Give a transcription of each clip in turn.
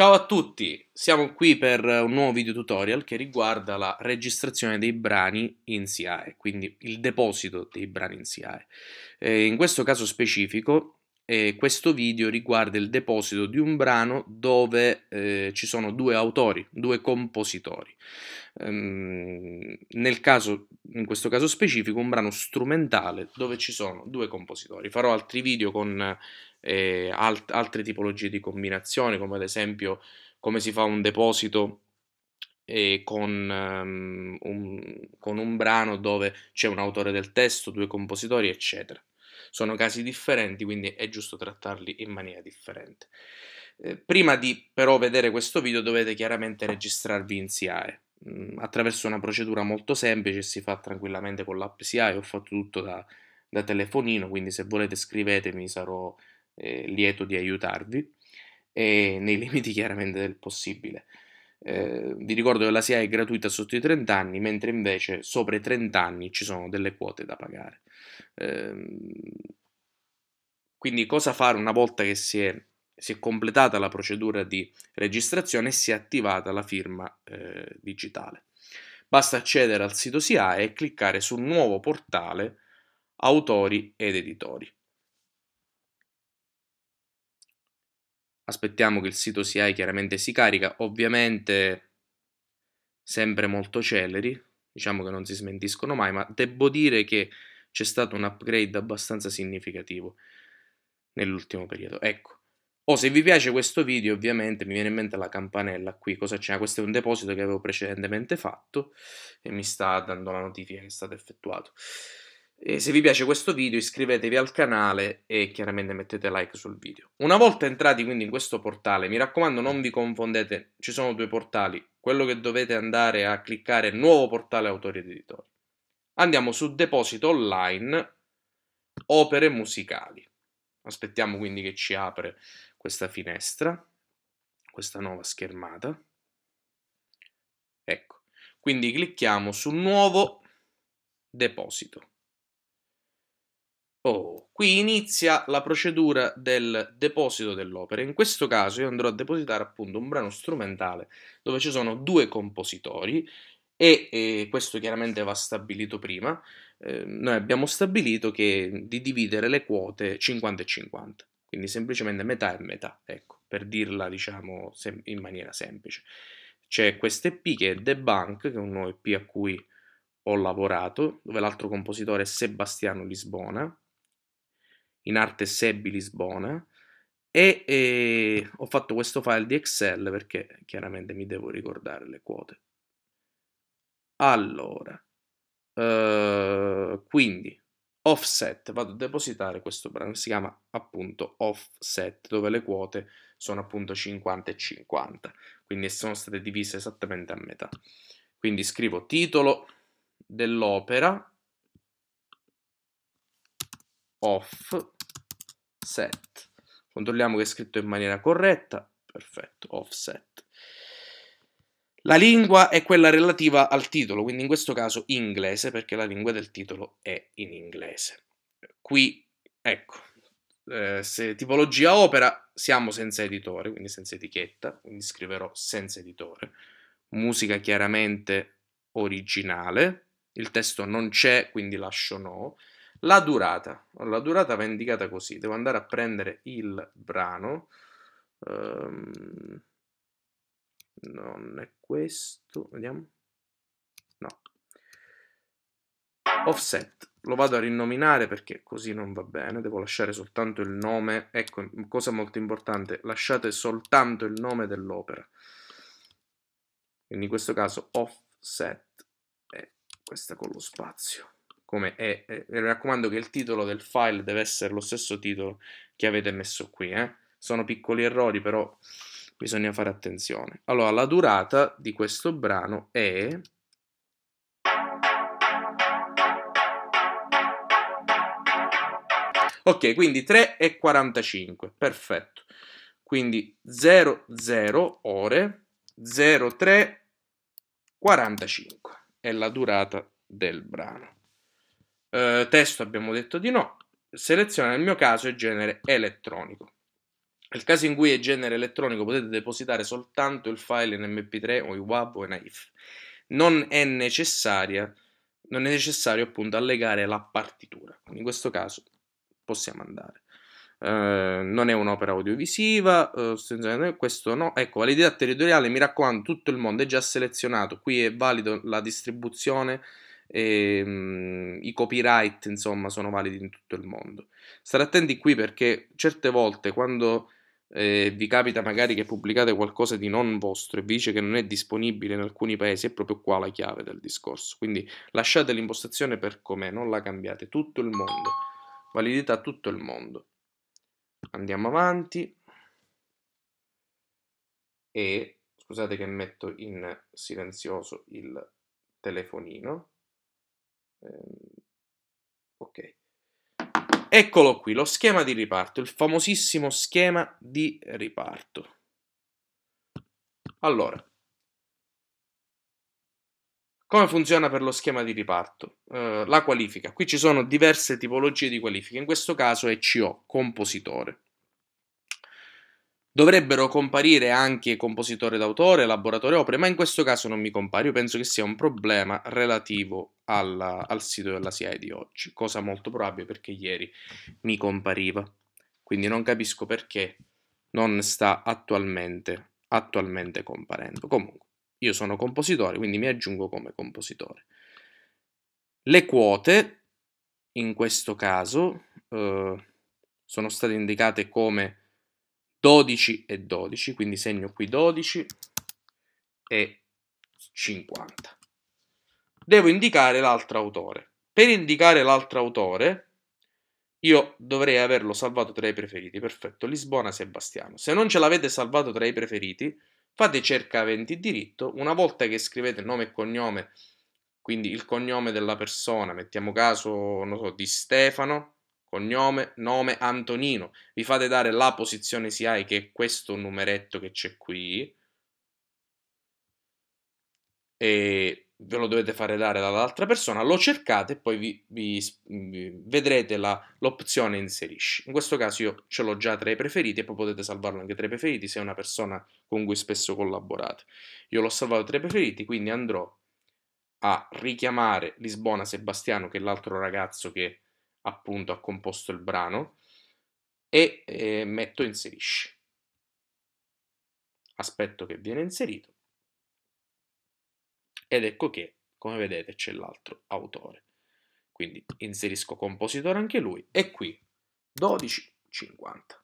Ciao a tutti, siamo qui per un nuovo video tutorial che riguarda la registrazione dei brani in SIAE, quindi il deposito dei brani in SIAE. Eh, in questo caso specifico e questo video riguarda il deposito di un brano dove eh, ci sono due autori, due compositori. Ehm, caso, in questo caso specifico, un brano strumentale dove ci sono due compositori. Farò altri video con eh, alt altre tipologie di combinazioni, come ad esempio come si fa un deposito eh, con, um, un, con un brano dove c'è un autore del testo, due compositori, eccetera sono casi differenti, quindi è giusto trattarli in maniera differente. Eh, prima di però vedere questo video dovete chiaramente registrarvi in SIAE mm, attraverso una procedura molto semplice, si fa tranquillamente con l'app SIAE, ho fatto tutto da, da telefonino, quindi se volete scrivetemi sarò eh, lieto di aiutarvi, e nei limiti chiaramente del possibile. Eh, vi ricordo che la SIA è gratuita sotto i 30 anni, mentre invece sopra i 30 anni ci sono delle quote da pagare. Eh, quindi cosa fare una volta che si è, si è, completata la procedura di registrazione e si è attivata la firma eh, digitale? Basta accedere al sito SIA e cliccare sul nuovo portale autori ed editori. aspettiamo che il sito CI chiaramente si carica, ovviamente sempre molto celeri, diciamo che non si smentiscono mai, ma devo dire che c'è stato un upgrade abbastanza significativo nell'ultimo periodo. Ecco. O oh, se vi piace questo video, ovviamente mi viene in mente la campanella qui, cosa c'è? Ah, questo è un deposito che avevo precedentemente fatto e mi sta dando la notifica che è stato effettuato. E se vi piace questo video iscrivetevi al canale e chiaramente mettete like sul video. Una volta entrati quindi in questo portale, mi raccomando non vi confondete, ci sono due portali, quello che dovete andare a cliccare è nuovo portale autori ed editori. Andiamo su deposito online, opere musicali. Aspettiamo quindi che ci apre questa finestra, questa nuova schermata. Ecco, quindi clicchiamo su nuovo deposito. Oh, qui inizia la procedura del deposito dell'opera. In questo caso io andrò a depositare appunto un brano strumentale dove ci sono due compositori e, e questo chiaramente va stabilito prima. Eh, noi abbiamo stabilito che di dividere le quote 50 e 50, quindi semplicemente metà e metà, ecco, per dirla diciamo sem- in maniera semplice. C'è questo EP che è The Bank, che è un nuovo EP a cui ho lavorato, dove l'altro compositore è Sebastiano Lisbona, in arte Sebbi Lisbona e, e ho fatto questo file di Excel perché chiaramente mi devo ricordare le quote. Allora, eh, quindi offset, vado a depositare questo brano, si chiama appunto offset, dove le quote sono appunto 50 e 50, quindi sono state divise esattamente a metà. Quindi scrivo titolo dell'opera, offset. Controlliamo che è scritto in maniera corretta. Perfetto, offset. La lingua è quella relativa al titolo, quindi in questo caso inglese, perché la lingua del titolo è in inglese. Qui, ecco, eh, se tipologia opera, siamo senza editore, quindi senza etichetta, quindi scriverò senza editore. Musica chiaramente originale, il testo non c'è, quindi lascio no. La durata, la durata va indicata così, devo andare a prendere il brano, um, non è questo, vediamo, no, offset, lo vado a rinominare perché così non va bene, devo lasciare soltanto il nome, ecco, cosa molto importante, lasciate soltanto il nome dell'opera. Quindi in questo caso offset è questa con lo spazio come è. E mi raccomando che il titolo del file deve essere lo stesso titolo che avete messo qui. Eh? Sono piccoli errori, però bisogna fare attenzione. Allora, la durata di questo brano è... Ok, quindi 3 e 45, perfetto. Quindi 00 ore, 03 45 è la durata del brano eh, testo abbiamo detto di no, selezione nel mio caso è genere elettronico. Nel caso in cui è genere elettronico potete depositare soltanto il file in mp3 o in WAV o in AIF. Non è, non è necessario appunto allegare la partitura. Quindi in questo caso possiamo andare. Eh, non è un'opera audiovisiva, eh, questo no. Ecco, validità territoriale, mi raccomando, tutto il mondo è già selezionato. Qui è valido la distribuzione e um, i copyright insomma sono validi in tutto il mondo. Stare attenti qui perché certe volte quando eh, vi capita magari che pubblicate qualcosa di non vostro e vi dice che non è disponibile in alcuni paesi, è proprio qua la chiave del discorso. Quindi lasciate l'impostazione per com'è, non la cambiate. Tutto il mondo, validità tutto il mondo. Andiamo avanti e scusate che metto in silenzioso il telefonino Ehm, ok. Eccolo qui, lo schema di riparto, il famosissimo schema di riparto. Allora, come funziona per lo schema di riparto? Eh, la qualifica. Qui ci sono diverse tipologie di qualifiche, in questo caso è CO, compositore. Dovrebbero comparire anche compositore d'autore, elaboratore opere, ma in questo caso non mi compare. Io penso che sia un problema relativo alla, al sito della SIAE di oggi, cosa molto probabile perché ieri mi compariva. Quindi non capisco perché non sta attualmente, attualmente comparendo. Comunque, io sono compositore, quindi mi aggiungo come compositore. Le quote, in questo caso, eh, sono state indicate come 12 e 12, quindi segno qui 12 e 50. Devo indicare l'altro autore. Per indicare l'altro autore, io dovrei averlo salvato tra i preferiti, perfetto, Lisbona Sebastiano. Se non ce l'avete salvato tra i preferiti, fate cerca 20 diritto, una volta che scrivete nome e cognome, quindi il cognome della persona, mettiamo caso, non so, di Stefano, cognome, nome Antonino, vi fate dare la posizione SIAE che è questo numeretto che c'è qui e ve lo dovete fare dare dall'altra persona, lo cercate e poi vi, vi, vi vedrete l'opzione inserisci. In questo caso io ce l'ho già tra i preferiti e poi potete salvarlo anche tra i preferiti se è una persona con cui spesso collaborate. Io l'ho salvato tra i preferiti, quindi andrò a richiamare Lisbona Sebastiano, che è l'altro ragazzo che appunto ha composto il brano e eh, metto inserisci. Aspetto che viene inserito ed ecco che, come vedete, c'è l'altro autore. Quindi inserisco compositore anche lui e qui 12,50.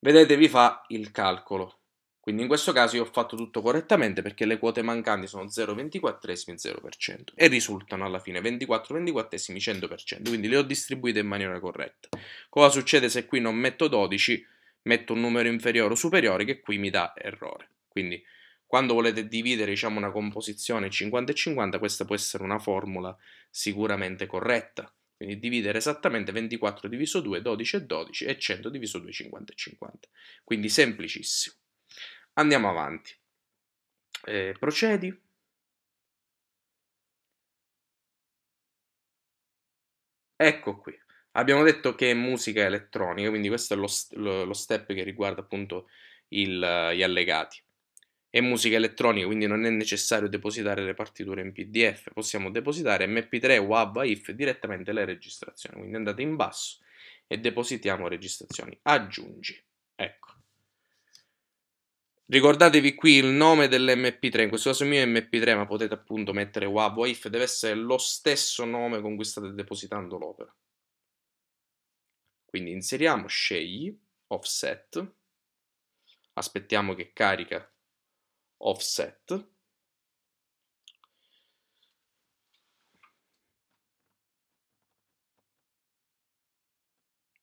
Vedete, vi fa il calcolo quindi in questo caso io ho fatto tutto correttamente perché le quote mancanti sono 0,24 e 0% e risultano alla fine 24 24esimi 100%, quindi le ho distribuite in maniera corretta. Cosa succede se qui non metto 12, metto un numero inferiore o superiore che qui mi dà errore. Quindi quando volete dividere diciamo, una composizione 50 e 50 questa può essere una formula sicuramente corretta. Quindi dividere esattamente 24 diviso 2, 12 e 12 e 100 diviso 2, 50 e 50. Quindi semplicissimo. Andiamo avanti. Eh, procedi. Ecco qui. Abbiamo detto che è musica elettronica, quindi questo è lo, lo, lo step che riguarda appunto il, gli allegati. È musica elettronica, quindi non è necessario depositare le partiture in PDF, possiamo depositare MP3 o ABBA IF direttamente le registrazioni. Quindi andate in basso e depositiamo registrazioni. Aggiungi. Ricordatevi qui il nome dell'MP3, in questo caso il mio è MP3, ma potete appunto mettere WAV o IF, deve essere lo stesso nome con cui state depositando l'opera. Quindi inseriamo, scegli, offset, aspettiamo che carica offset,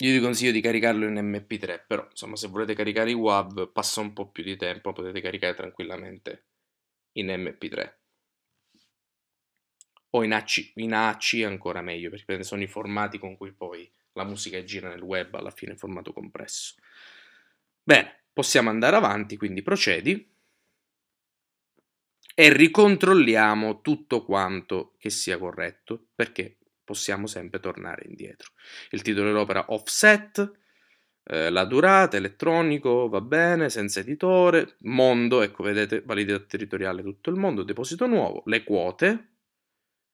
Io vi consiglio di caricarlo in MP3, però insomma se volete caricare i WAV passa un po' più di tempo, potete caricare tranquillamente in MP3. O in AC, in AC ancora meglio, perché sono i formati con cui poi la musica gira nel web, alla fine in formato compresso. Bene, possiamo andare avanti, quindi procedi e ricontrolliamo tutto quanto che sia corretto, perché possiamo sempre tornare indietro. Il titolo dell'opera offset, eh, la durata, elettronico, va bene, senza editore, mondo, ecco vedete, validità territoriale tutto il mondo, deposito nuovo, le quote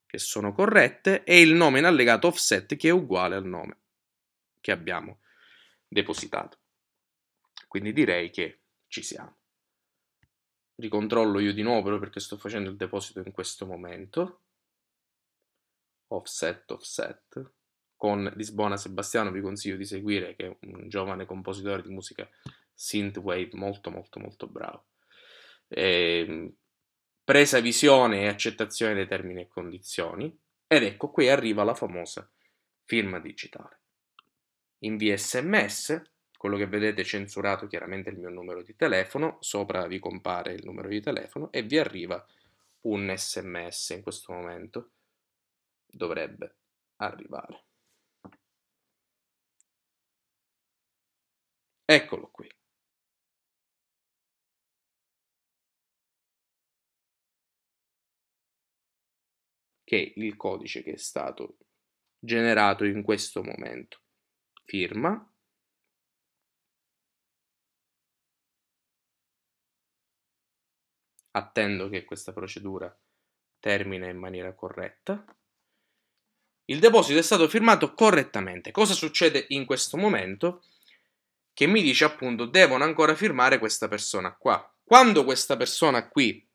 che sono corrette e il nome in allegato offset che è uguale al nome che abbiamo depositato. Quindi direi che ci siamo. Ricontrollo io di nuovo perché sto facendo il deposito in questo momento Offset Offset. Con Lisbona Sebastiano vi consiglio di seguire, che è un giovane compositore di musica synthwave molto molto molto bravo. E, ehm, presa visione e accettazione dei termini e condizioni. Ed ecco qui arriva la famosa firma digitale. Invia sms, quello che vedete censurato chiaramente il mio numero di telefono, sopra vi compare il numero di telefono e vi arriva un sms in questo momento dovrebbe arrivare. Eccolo qui. Che è il codice che è stato generato in questo momento. Firma. Attendo che questa procedura termina in maniera corretta. Il deposito è stato firmato correttamente. Cosa succede in questo momento? Che mi dice appunto devono ancora firmare questa persona qua. Quando questa persona qui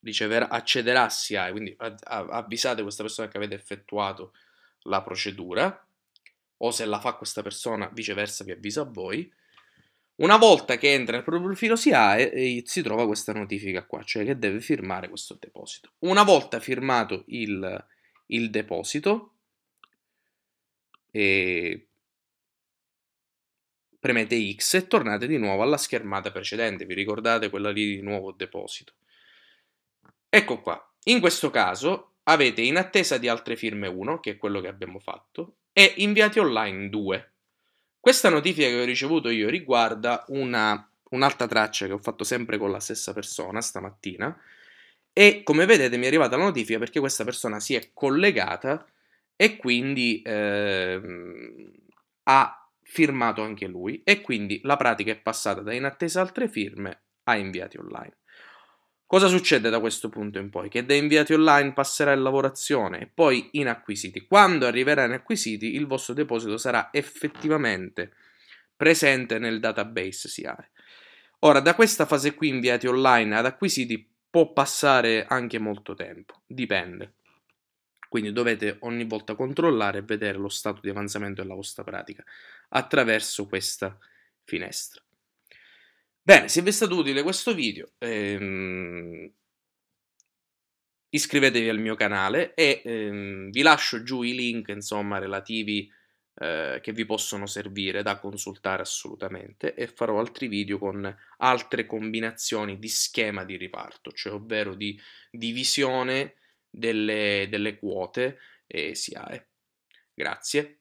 riceverà, accederà a SIAE, quindi avvisate questa persona che avete effettuato la procedura, o se la fa questa persona viceversa vi avvisa a voi, una volta che entra nel proprio profilo SIAE si trova questa notifica qua, cioè che deve firmare questo deposito. Una volta firmato il il deposito e premete X e tornate di nuovo alla schermata precedente, vi ricordate quella lì di nuovo deposito. Ecco qua, in questo caso avete in attesa di altre firme 1, che è quello che abbiamo fatto, e inviati online 2. Questa notifica che ho ricevuto io riguarda una, un'altra traccia che ho fatto sempre con la stessa persona stamattina, e come vedete mi è arrivata la notifica perché questa persona si è collegata e quindi eh, ha firmato anche lui e quindi la pratica è passata da in attesa altre firme a inviati online. Cosa succede da questo punto in poi? Che da inviati online passerà in lavorazione e poi in acquisiti. Quando arriverà in acquisiti il vostro deposito sarà effettivamente presente nel database SIAE. Ora, da questa fase qui inviati online ad acquisiti può passare anche molto tempo, dipende. Quindi dovete ogni volta controllare e vedere lo stato di avanzamento della vostra pratica attraverso questa finestra. Bene, se vi è stato utile questo video, ehm, iscrivetevi al mio canale e ehm, vi lascio giù i link, insomma, relativi a eh, che vi possono servire da consultare assolutamente e farò altri video con altre combinazioni di schema di riparto, cioè ovvero di divisione delle, delle quote e SIAE. Eh. Grazie.